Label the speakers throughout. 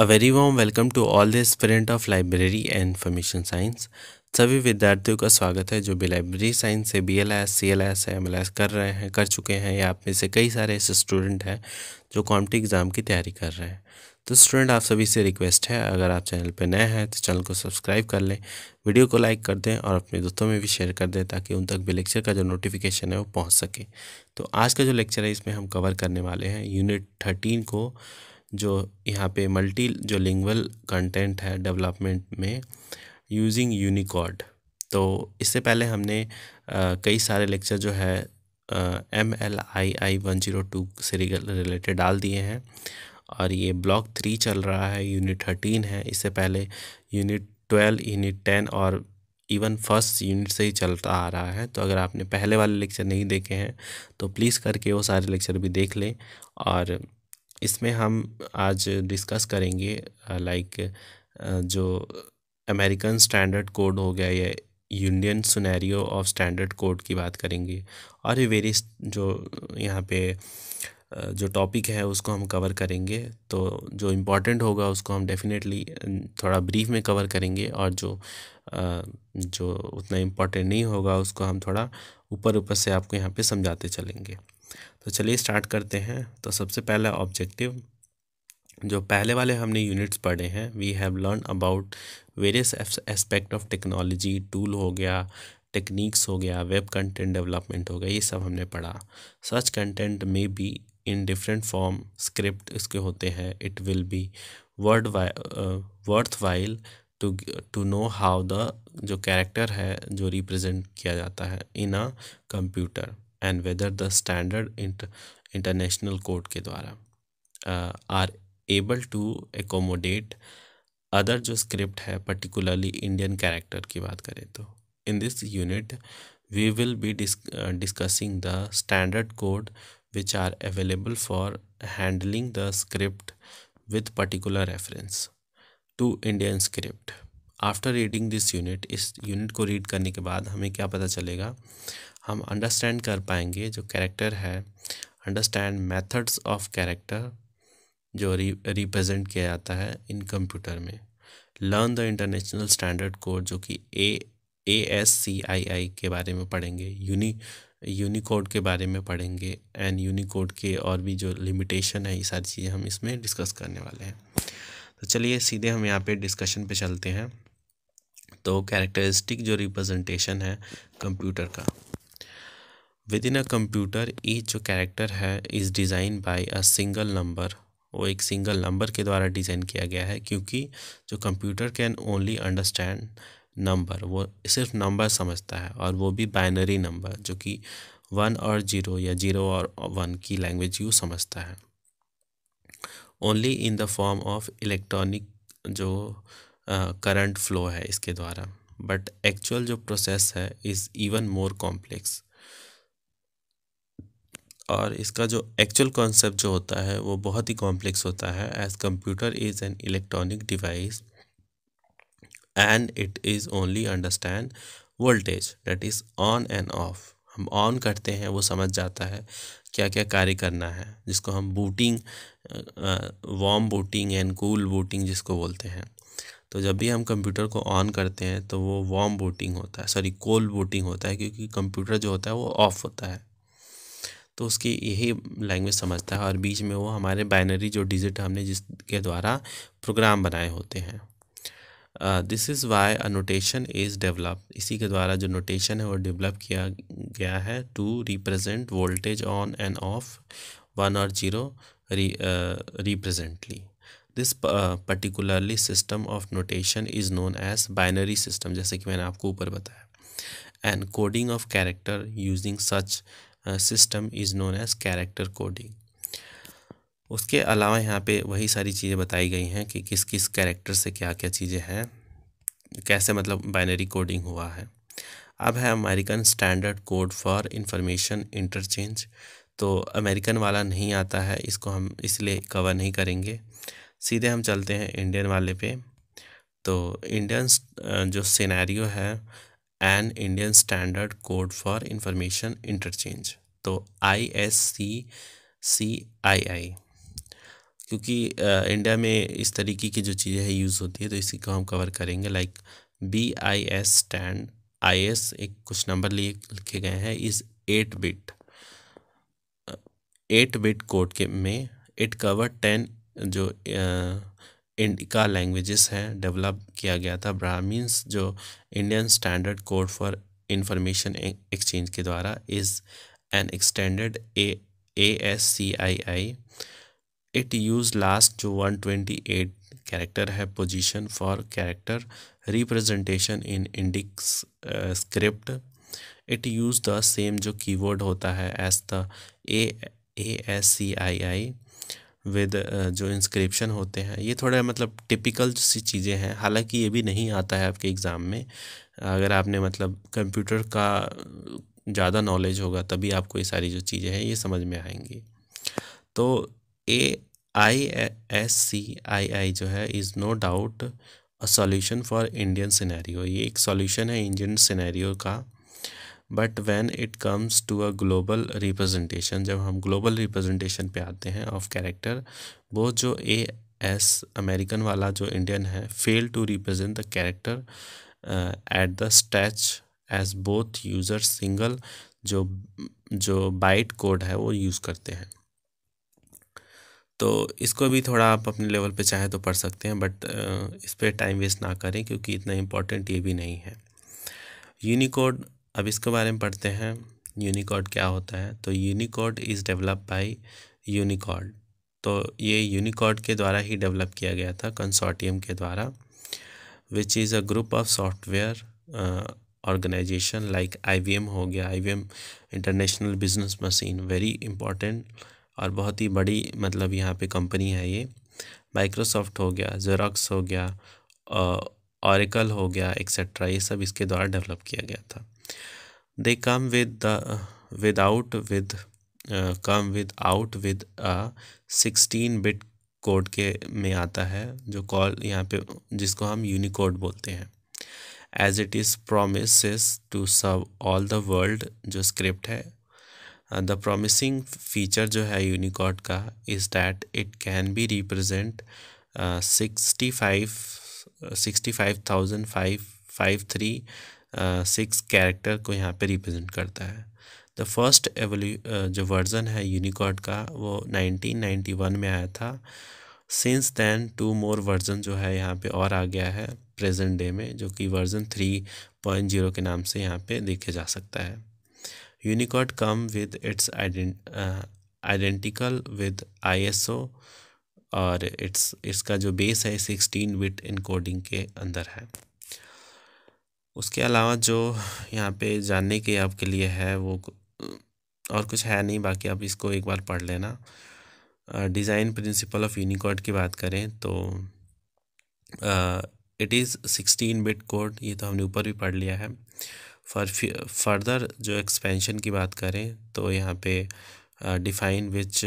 Speaker 1: A very warm welcome to all the aspirant of library and information science सभी विद्यार्थियों का स्वागत है जो भी लाइब्रेरी साइंस से B L S C L S M L S कर रहे हैं कर चुके हैं या आप में से कई सारे ऐसे स्टूडेंट हैं जो कॉम्पिटिव एग्ज़ाम की तैयारी कर रहे हैं तो स्टूडेंट आप सभी से रिक्वेस्ट है अगर आप चैनल पर नए हैं तो चैनल को सब्सक्राइब कर लें वीडियो को लाइक कर दें और अपने दोस्तों में भी शेयर कर दें ताकि उन तक भी लेक्चर का जो नोटिफिकेशन है वो पहुँच सके तो आज का जो लेक्चर है इसमें हम कवर करने वाले हैं यूनिट थर्टीन को जो यहाँ पे मल्टी जो लिंगल कंटेंट है डेवलपमेंट में यूजिंग यूनिकॉड तो इससे पहले हमने आ, कई सारे लेक्चर जो है M L I I one zero two से रिलेटेड डाल दिए हैं और ये ब्लॉक थ्री चल रहा है यूनिट थर्टीन है इससे पहले यूनिट ट्वेल्व यूनिट टेन और इवन फर्स्ट यूनिट से ही चलता आ रहा है तो अगर आपने पहले वाले लेक्चर नहीं देखे हैं तो प्लीज़ करके वो सारे लेक्चर भी देख लें और इसमें हम आज डिस्कस करेंगे लाइक जो अमेरिकन स्टैंडर्ड कोड हो गया या union scenario of standard code की बात करेंगे और ये वेरियस जो यहाँ पे जो टॉपिक है उसको हम कवर करेंगे तो जो इम्पोर्टेंट होगा उसको हम डेफिनेटली थोड़ा ब्रीफ में कवर करेंगे और जो जो उतना इम्पोर्टेंट नहीं होगा उसको हम थोड़ा ऊपर ऊपर से आपको यहाँ पे समझाते चलेंगे तो चलिए स्टार्ट करते हैं तो सबसे पहला ऑब्जेक्टिव जो पहले वाले हमने यूनिट्स पढ़े हैं we have learn about various aspect of technology tool हो गया टेक्निक्स हो गया वेब कंटेंट डेवलपमेंट हो गया ये सब हमने पढ़ा सर्च कंटेंट में भी इन डिफरेंट फॉर्म स्क्रिप्ट इसके होते हैं it will be word worthwhile to to know how the जो कैरेक्टर है जो रिप्रेजेंट किया जाता है in a computer and whether the standard international code के द्वारा are able to accommodate other जो स्क्रिप्ट है पर्टिकुलरली इंडियन कैरेक्टर की बात करें तो in this unit we will be discussing the standard code which are available for handling the script with particular reference to Indian script after reading this unit इस unit को read करने के बाद हमें क्या पता चलेगा हम अंडरस्टैंड कर पाएंगे जो कैरेक्टर है अंडरस्टैंड मेथड्स ऑफ कैरेक्टर जो रिप्रेजेंट किया जाता है इन कंप्यूटर में learn the international standard code जो कि ए ए एस सी आई आई के बारे में पढ़ेंगे यूनी यूनिकोड के बारे में पढ़ेंगे एंड यूनिकोड के और भी जो लिमिटेशन है ये सारी चीज़ें हम इसमें डिस्कस करने वाले हैं तो चलिए सीधे हम यहाँ पे डिस्कशन पे चलते हैं तो कैरेक्टरिस्टिक जो रिप्रेजेंटेशन है कंप्यूटर का within a computer each जो कैरेक्टर है is design by a single number वो एक सिंगल नंबर के द्वारा डिज़ाइन किया गया है क्योंकि जो computer can only understand number वो सिर्फ नंबर समझता है और वो भी बाइनरी नंबर जो कि वन और जीरो या जीरो और वन की लैंग्वेज यू समझता है only in the form of electronic जो करंट uh, फ्लो है इसके द्वारा बट एक्चुअल जो प्रोसेस है इज़ इवन मोर कॉम्प्लेक्स और इसका जो एक्चुअल कॉन्सेप्ट जो होता है वो बहुत ही कॉम्प्लेक्स होता है as computer is an electronic device and it is only understand voltage that is on and off हम ऑन करते हैं वो समझ जाता है क्या क्या कार्य करना है जिसको हम booting warm booting and cool booting जिसको बोलते हैं तो जब भी हम कंप्यूटर को ऑन करते हैं तो वो वार्म बूटिंग होता है सॉरी कोल्ड बूटिंग होता है क्योंकि कंप्यूटर जो होता है वो ऑफ़ होता है तो उसकी यही लैंग्वेज समझता है और बीच में वो हमारे बाइनरी जो डिजिट हमने जिसके द्वारा प्रोग्राम बनाए होते हैं this is why a notation is develop इसी के द्वारा जो नोटेशन है वो डेवलप किया गया है to represent voltage on and off one और zero representing this particularly system of notation is known as binary system जैसे कि मैंने आपको ऊपर बताया and coding of character using such system is known as character coding उसके अलावा यहाँ पे वही सारी चीज़ें बताई गई हैं कि किस किस कैरेक्टर से क्या क्या चीज़ें हैं कैसे मतलब बाइनरी कोडिंग हुआ है अब है American standard code for information interchange तो अमेरिकन वाला नहीं आता है इसको हम इसलिए कवर नहीं करेंगे सीधे हम चलते हैं इंडियन वाले पे तो इंडियन जो सिनेरियो है an Indian standard code for information interchange तो I S C C I आई क्योंकि आ, इंडिया में इस तरीके की जो चीज़ें हैं यूज़ होती है तो इसी को हम कवर करेंगे like B I S stand I S एक कुछ नंबर लिए लिखे गए हैं इस eight bit eight bit code के में इट कवर टेन जो इंडिका लैंग्वेजेस हैं डेवलप किया गया था ब्राह्मीन्स जो Indian standard code for information exchange के द्वारा is an extended A A S C I I it use last जो वन ट्वेंटी एट कैरेक्टर है position for character representation in इंडिक्स script it use the same जो keyword होता है as the A S C I I with uh, जो inscription होते हैं ये थोड़ा मतलब टिपिकल सी चीज़ें हैं हालांकि ये भी नहीं आता है आपके एग्ज़ाम में अगर आपने मतलब कंप्यूटर का uh, ज़्यादा नॉलेज होगा तभी आपको ये सारी जो चीज़ें हैं ये समझ में आएंगी तो ए I S C I I जो है is no doubt a solution for Indian scenario ये एक सॉल्यूशन है इंडियन सिनेरियो का but when it comes to a global representation जब हम ग्लोबल रिप्रजेंटेशन पे आते हैं ऑफ कैरेक्टर वो जो ए एस अमेरिकन वाला जो इंडियन है fail to represent the character at the स्टैच एज बोथ यूज़र सिंगल जो जो बाइट कोड है वो यूज़ करते हैं तो इसको भी थोड़ा आप अपने लेवल पे चाहे तो पढ़ सकते हैं बट uh, इस पर टाइम वेस्ट ना करें क्योंकि इतना इम्पोर्टेंट ये भी नहीं है यूनिकोड अब इसके बारे में पढ़ते हैं यूनिकॉड क्या होता है तो Unicode is develop by Unicode तो ये यूनिकॉड के द्वारा ही डेवलप किया गया था कंसोर्टियम के द्वारा which is a group of software organization like IBM हो गया IBM international business machine very important और बहुत ही बड़ी मतलब यहाँ पे कंपनी है ये माइक्रोसॉफ्ट हो गया जेरोक्स हो गया ऑरिकल uh, हो गया एक्सेट्रा ये सब इसके द्वारा डेवलप किया गया था they come with the without with come with out with a sixteen bit code के में आता है जो कॉल यहाँ पे जिसको हम यूनिकोड बोलते हैं as it is promise to serve all the world जो स्क्रिप्ट है द प्रोमिसिंग फीचर जो है यूनिकॉड का is that it can be represent sixty five sixty five thousand five five three six character को यहाँ पे रिप्रेजेंट करता है द फर्स्ट एवोल्यू जो वर्जन है यूनिकॉड का वो 1991 में आया था since then two more version जो है यहाँ पे और आ गया है प्रेजेंट डे में जो कि वर्जन थ्री पॉइंट जीरो के नाम से यहाँ पे देखे जा सकता है Unicode come with its identical with ISO और इट्स इसका जो बेस है सिक्सटीन विट इनकोडिंग के अंदर है उसके अलावा जो यहाँ पे जानने के आपके लिए है वो और कुछ है नहीं बाकी आप इसको एक बार पढ़ लेना डिज़ाइन प्रिंसिपल ऑफ यूनिकोड की बात करें तो it is sixteen bit code ये तो हमने ऊपर भी पढ़ लिया है फॉर फर्दर जो एक्सपेंशन की बात करें तो यहाँ पे define which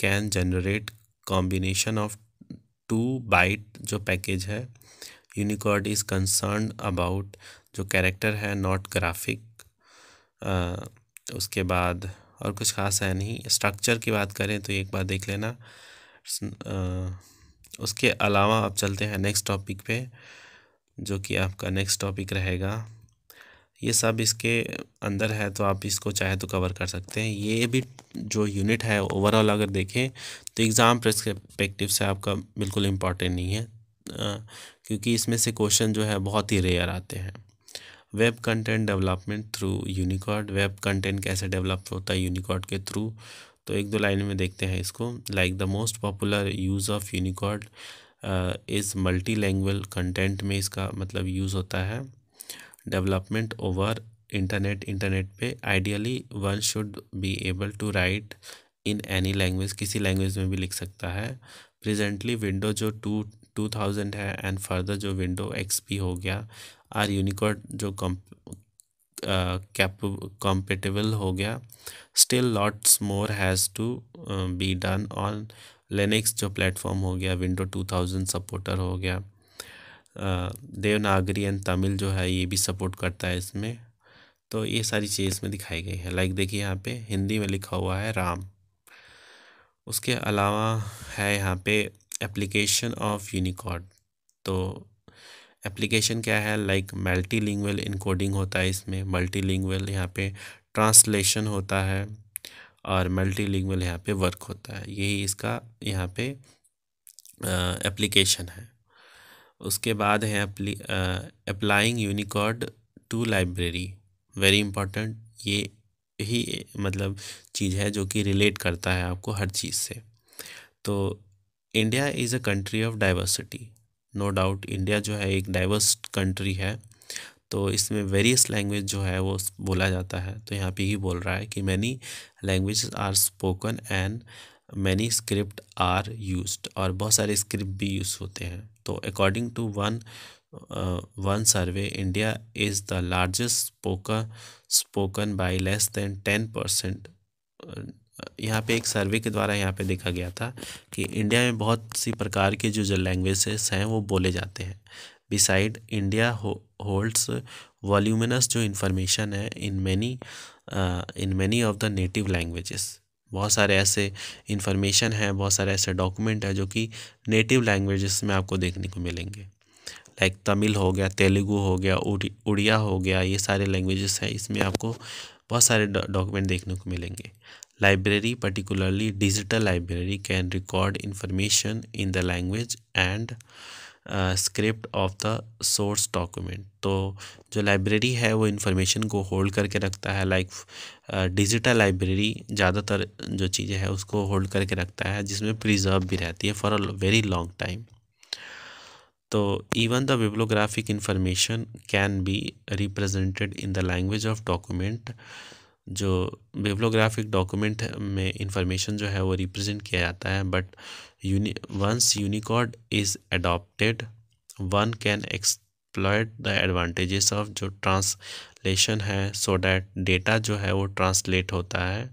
Speaker 1: can generate combination of two byte जो पैकेज है यूनिकॉड इज़ कंसर्न अबाउट जो कैरेक्टर है नॉट ग्राफिक उसके बाद और कुछ खास है नहीं स्ट्रक्चर की बात करें तो एक बार देख लेना उसके अलावा आप चलते हैं नेक्स्ट टॉपिक पे जो कि आपका नेक्स्ट टॉपिक रहेगा ये सब इसके अंदर है तो आप इसको चाहे तो कवर कर सकते हैं ये भी जो यूनिट है ओवरऑल अगर देखें तो एग्ज़ाम प्रस्पेक्टिव से आपका बिल्कुल इम्पॉर्टेंट नहीं है क्योंकि इसमें से क्वेश्चन जो है बहुत ही रेयर आते हैं web content development through Unicode web content कैसे डेवलप होता है यूनिकॉड के थ्रू तो एक दो लाइन में देखते हैं इसको like the most popular use of Unicode is multi language content में इसका मतलब यूज़ होता है डेवलपमेंट ओवर इंटरनेट इंटरनेट पे ideally one should be able to write in any language किसी लैंग्वेज में भी लिख सकता है प्रेजेंटली विंडो जो टू टू थाउजेंड है एंड फर्दर जो विंडो एक्स पी हो गया आर यूनिकॉड जो कॉम्पेटेबल uh, हो गया still lots more has to be done on Linux जो प्लेटफॉर्म हो गया विंडो टू थाउजेंड सपोर्टर हो गया देवनागरी एंड तमिल जो है ये भी सपोर्ट करता है इसमें तो ये सारी चीज़ इसमें दिखाई गई है लाइक देखिए यहाँ पे हिंदी में लिखा हुआ है राम उसके अलावा है यहाँ पे एप्लीकेशन ऑफ यूनिकॉड तो एप्लीकेशन क्या है लाइक मल्टी लिंगल इनकोडिंग होता है इसमें मल्टी लिंगल यहाँ पे ट्रांसलेशन होता है और मल्टी लिंगल यहाँ पे वर्क होता है यही इसका यहाँ पे एप्लीकेशन है उसके बाद है applying Unicode to library very important ये ही मतलब चीज़ है जो कि रिलेट करता है आपको हर चीज़ से तो India is a country of diversity no doubt India जो है एक डाइवर्स कंट्री है तो इसमें वेरियस लैंग्वेज जो है वो बोला जाता है तो यहाँ पे ही बोल रहा है कि many language are spoken and many script are use और बहुत सारे स्क्रिप्ट भी यूज़ होते हैं तो according to one one survey India is the largest spoken spoken by less than ten percent यहाँ पे एक सर्वे के द्वारा यहाँ पे देखा गया था कि इंडिया में बहुत सी प्रकार के जो जो लैंग्वेजेस हैं वो बोले जाते हैं बिसाइड इंडिया होल्ड्स वॉल्यूमिनस जो इन्फॉर्मेशन है in many in many of the native languages बहुत सारे ऐसे इन्फॉर्मेशन हैं बहुत सारे ऐसे डॉक्यूमेंट हैं जो कि नेटिव लैंग्वेजेस में आपको देखने को मिलेंगे लाइक तमिल हो गया तेलुगु हो गया उड़िया हो गया ये सारे लैंग्वेजेस हैं इसमें आपको बहुत सारे डॉक्यूमेंट देखने को मिलेंगे library particularly digital library can record information in the language and script of the source document तो जो लाइब्रेरी है वो इन्फॉर्मेशन को होल्ड करके रखता है लाइक डिजिटल लाइब्रेरी ज़्यादातर जो चीज़ें हैं उसको होल्ड करके रखता है जिसमें प्रिजर्व भी रहती है for a very long time तो even the bibliographic information can be represented in the language of document जो बिब्लोग्राफिक डॉक्यूमेंट में इंफॉर्मेशन जो है वो रिप्रेजेंट किया जाता है but uni once Unicode is adopted one can exploit the advantages of जो ट्रांसलेशन है सो डैट डेटा जो है वो ट्रांसलेट होता है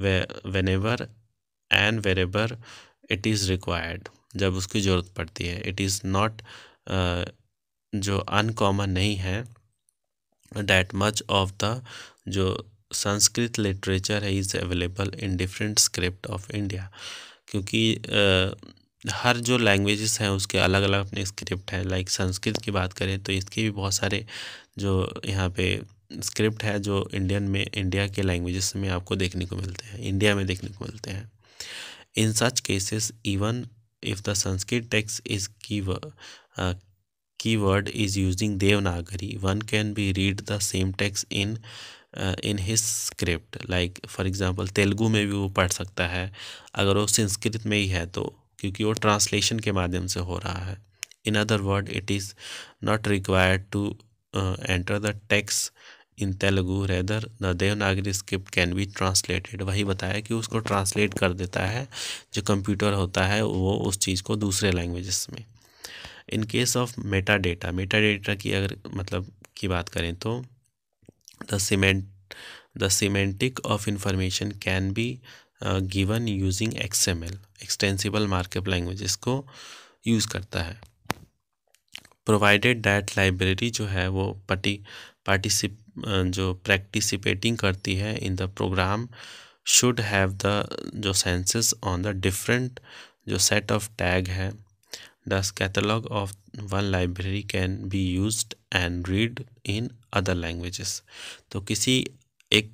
Speaker 1: way whenever and ever it is required जब उसकी ज़रूरत पड़ती है इट इज़ नॉट जो अनकॉमन नहीं है डैट मच ऑफ द जो संस्कृत लिटरेचर है is available in different script of India क्योंकि uh, हर जो लैंग्वेजेस हैं उसके अलग अलग अपने स्क्रिप्ट हैं लाइक संस्कृत की बात करें तो इसके भी बहुत सारे जो यहाँ पे स्क्रिप्ट है जो इंडियन में इंडिया के लैंग्वेजेस में आपको देखने को मिलते हैं इंडिया में देखने को मिलते हैं in such cases even if the Sanskrit text is key key word is using Devanagari one can be read the same text in in his script like for example Telugu में भी वो पढ़ सकता है अगर वो संस्कृत में ही है तो क्योंकि वो ट्रांसलेशन के माध्यम से हो रहा है in other word it is not required to enter the text in Telugu rather the Devanagari script can be translated वही बताया कि उसको ट्रांसलेट कर देता है जो कंप्यूटर होता है वो उस चीज़ को दूसरे लैंग्वेजेस में in case of meta data meta data की अगर मतलब की बात करें तो the cement the semantic of information can be uh, given using xml extensible markup language इसको यूज़ करता है प्रोवाइडेड डैट लाइब्रेरी जो है वो पार्टी पार्टिसिप uh, जो प्रैक्टिसिपेटिंग करती है in the program should have the जो सेंसेस ऑन द डिफरेंट जो सेट ऑफ टैग है Thus, catalog of one library can be used and read in other languages. तो किसी एक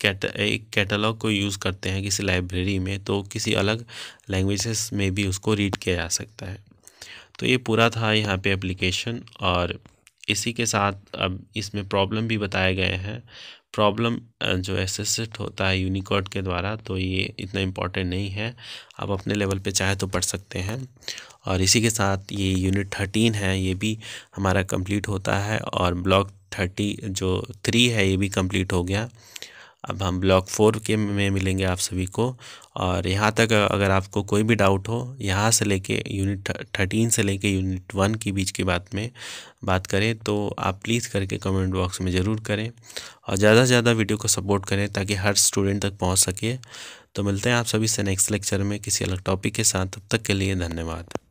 Speaker 1: कैट एक कैटलॉग को यूज़ करते हैं किसी लाइब्रेरी में तो किसी अलग लैंग्वेजेस में भी उसको रीड किया जा सकता है तो ये पूरा था यहाँ पे एप्लीकेशन और इसी के साथ अब इसमें प्रॉब्लम भी बताए गए हैं प्रॉब्लम जो एसेसिट होता है यूनिकोड के द्वारा तो ये इतना इम्पॉर्टेंट नहीं है आप अपने लेवल पे चाहे तो पढ़ सकते हैं और इसी के साथ ये यूनिट थर्टीन है ये भी हमारा कंप्लीट होता है और ब्लॉक थर्टी जो थ्री है ये भी कंप्लीट हो गया अब हम ब्लॉक फोर के में मिलेंगे आप सभी को और यहाँ तक अगर आपको कोई भी डाउट हो यहाँ से लेके यूनिट थर्टीन से लेके यूनिट वन के बीच की बात में बात करें तो आप प्लीज़ करके कमेंट बॉक्स में ज़रूर करें और ज़्यादा से ज़्यादा वीडियो को सपोर्ट करें ताकि हर स्टूडेंट तक पहुँच सके तो मिलते हैं आप सभी से नेक्स्ट लेक्चर में किसी अलग टॉपिक के साथ तब तक के लिए धन्यवाद